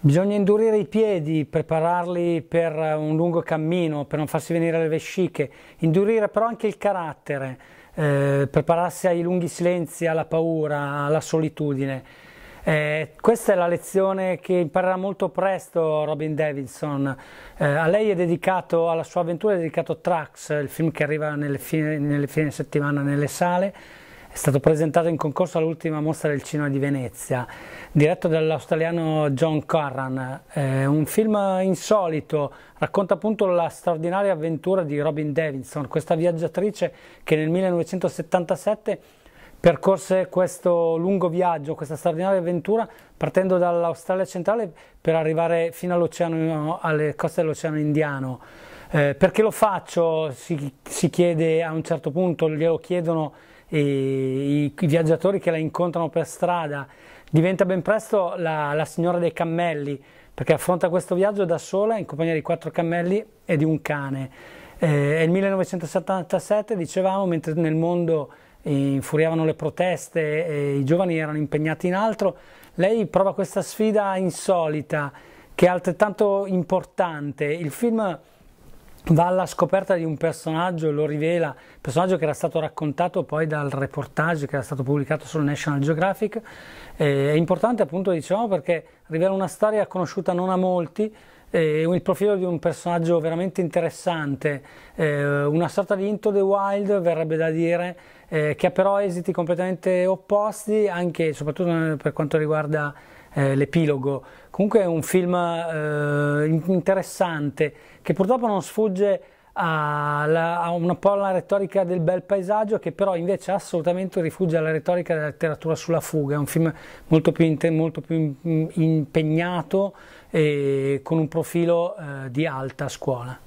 Bisogna indurire i piedi, prepararli per un lungo cammino, per non farsi venire le vesciche, indurire però anche il carattere, eh, prepararsi ai lunghi silenzi, alla paura, alla solitudine. Eh, questa è la lezione che imparerà molto presto Robin Davidson. Eh, a lei è dedicato, alla sua avventura è dedicato Trax, il film che arriva nelle fine, nelle fine settimana nelle sale è stato presentato in concorso all'ultima mostra del cinema di Venezia, diretto dall'australiano John Corran, eh, un film insolito, racconta appunto la straordinaria avventura di Robin Davidson, questa viaggiatrice che nel 1977 percorse questo lungo viaggio, questa straordinaria avventura partendo dall'Australia centrale per arrivare fino alle coste dell'Oceano Indiano. Eh, perché lo faccio? Si, si chiede a un certo punto, glielo chiedono i, i, viaggiatori che la incontrano per strada, diventa ben presto la, la signora dei cammelli, perché affronta questo viaggio da sola in compagnia di quattro cammelli e di un cane. Eh, è il 1977, dicevamo, mentre nel mondo eh, infuriavano le proteste e i giovani erano impegnati in altro, lei prova questa sfida insolita che è altrettanto importante. Il film va alla scoperta di un personaggio, lo rivela, personaggio che era stato raccontato poi dal reportage che era stato pubblicato sul National Geographic, eh, è importante appunto diciamo perché rivela una storia conosciuta non a molti, eh, il profilo di un personaggio veramente interessante, eh, una sorta di Into the Wild verrebbe da dire, che ha però esiti completamente opposti anche e soprattutto per quanto riguarda eh, l'epilogo. Comunque è un film eh, interessante che purtroppo non sfugge alla, a una po' alla retorica del bel paesaggio che però invece assolutamente rifugge alla retorica della letteratura sulla fuga. È un film molto più, molto più impegnato e con un profilo eh, di alta scuola.